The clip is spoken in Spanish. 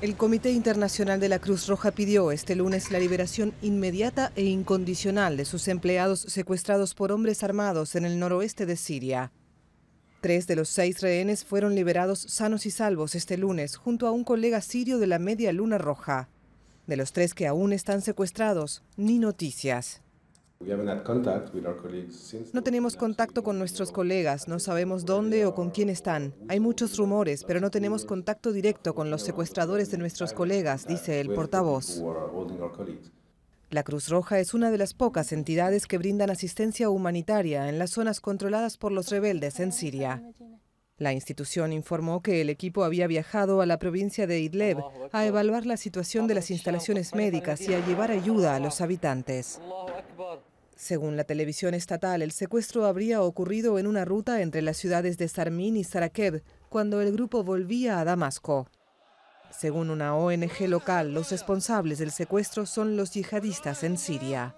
El Comité Internacional de la Cruz Roja pidió este lunes la liberación inmediata e incondicional de sus empleados secuestrados por hombres armados en el noroeste de Siria. Tres de los seis rehenes fueron liberados sanos y salvos este lunes junto a un colega sirio de la Media Luna Roja. De los tres que aún están secuestrados, ni noticias. No tenemos contacto con nuestros colegas, no sabemos dónde o con quién están. Hay muchos rumores, pero no tenemos contacto directo con los secuestradores de nuestros colegas, dice el portavoz. La Cruz Roja es una de las pocas entidades que brindan asistencia humanitaria en las zonas controladas por los rebeldes en Siria. La institución informó que el equipo había viajado a la provincia de Idlib a evaluar la situación de las instalaciones médicas y a llevar ayuda a los habitantes. Según la televisión estatal, el secuestro habría ocurrido en una ruta entre las ciudades de Sarmín y Sarakeb, cuando el grupo volvía a Damasco. Según una ONG local, los responsables del secuestro son los yihadistas en Siria.